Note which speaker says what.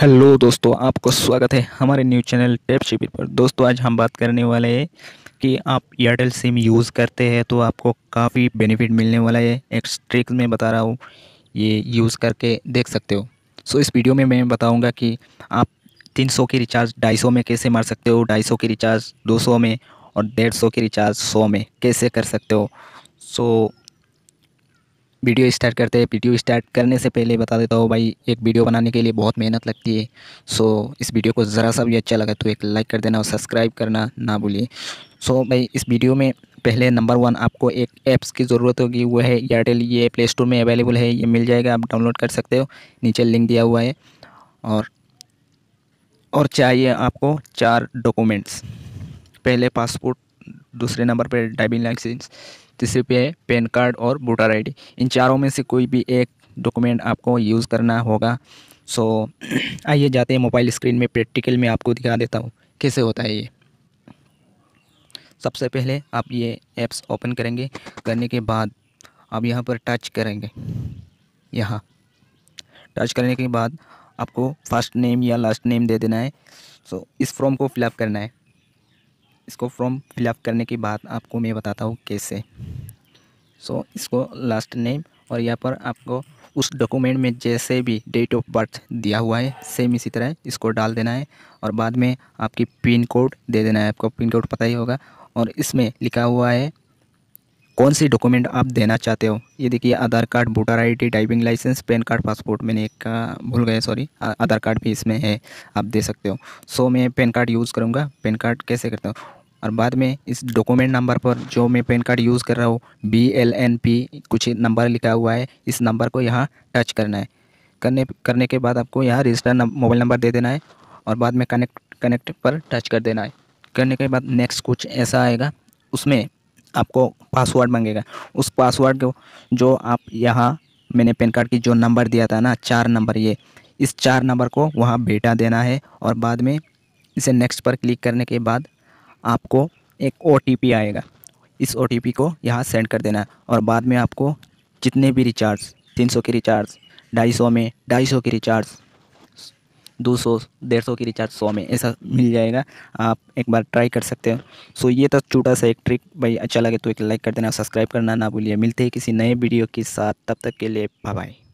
Speaker 1: hello दोस्तों आपको स्वागत है हमारे न्यूज चैनल टेप शिविर पर दोस्तों आज हम बात करने वाले हैं कि आप एयरटेल सिम यूज़ करते हैं तो आपको काफ़ी बेनिफिट मिलने वाला है एक ट्रिक में बता रहा हूँ ये यूज़ करके देख सकते हो सो इस वीडियो में मैं बताऊँगा कि आप 300 के रिचार्ज ढाई में कैसे मार सकते हो ढाई की रिचार्ज दो में और डेढ़ के रिचार्ज सौ में कैसे कर सकते हो सो वीडियो स्टार्ट करते हैं वीडियो स्टार्ट करने से पहले बता देता हूँ भाई एक वीडियो बनाने के लिए बहुत मेहनत लगती है सो इस वीडियो को ज़रा सा भी अच्छा लगा तो एक लाइक कर देना और सब्सक्राइब करना ना भूलिए सो भाई इस वीडियो में पहले नंबर वन आपको एक ऐप्स की ज़रूरत होगी वो है एयरटेल ये प्ले स्टोर में अवेलेबल है ये मिल जाएगा आप डाउनलोड कर सकते हो नीचे लिंक दिया हुआ है और और चाहिए आपको चार डॉक्यूमेंट्स पहले पासपोर्ट दूसरे नंबर पर ड्राइविंग लाइसेंस तीसरे पे पैन कार्ड और वोटर आई इन चारों में से कोई भी एक डॉक्यूमेंट आपको यूज़ करना होगा सो आइए जाते हैं मोबाइल स्क्रीन में प्रैक्टिकल में आपको दिखा देता हूँ कैसे होता है ये सबसे पहले आप ये ऐप्स ओपन करेंगे करने के बाद आप यहाँ पर टच करेंगे यहाँ टच करने के बाद आपको फर्स्ट नेम या लास्ट नेम दे देना है सो so, इस फॉर्म को फिलअप करना है इसको फॉर्म फिलअप करने के बाद आपको मैं बताता हूँ कैसे सो so, इसको लास्ट नेम और यहाँ पर आपको उस डॉक्यूमेंट में जैसे भी डेट ऑफ बर्थ दिया हुआ है सेम इसी तरह इसको डाल देना है और बाद में आपकी पिन कोड दे देना है आपको पिन कोड पता ही होगा और इसमें लिखा हुआ है कौन सी डॉक्यूमेंट आप देना चाहते हो ये देखिए Aadhaar card voter ID driving licence PAN card passport मैंने एक का भूल गया सॉरी आधार कार्ड भी इसमें है आप दे सकते हो सो मैं पैन कार्ड यूज़ करूँगा पैन कार्ड कैसे करता हूँ और बाद में इस डॉक्यूमेंट नंबर पर जो मैं पैन कार्ड यूज़ कर रहा हूँ बी एल एन पी कुछ नंबर लिखा हुआ है इस नंबर को यहाँ टच करना है करने करने के बाद आपको यहाँ रजिस्टर मोबाइल नंबर दे देना है और बाद में कनेक्ट कनेक्ट पर टच कर देना है करने के बाद नेक्स्ट कुछ ऐसा आएगा उसमें आपको पासवर्ड मांगेगा उस पासवर्ड को जो आप यहाँ मैंने पेन कार्ड की जो नंबर दिया था ना चार नंबर ये इस चार नंबर को वहाँ बेटा देना है और बाद में इसे नेक्स्ट पर क्लिक करने के बाद आपको एक ओ आएगा इस ओ को यहाँ सेंड कर देना है और बाद में आपको जितने भी रिचार्ज 300 के रिचार्ज 250 में 250 के रिचार्ज दो सौ डेढ़ सौ की रिचार्ज सौ में ऐसा मिल जाएगा आप एक बार ट्राई कर सकते हो सो ये था छोटा सा एक ट्रिक भाई अच्छा लगे तो एक लाइक कर देना सब्सक्राइब करना ना भूलिए मिलते हैं किसी नए वीडियो के साथ तब तक के लिए बाय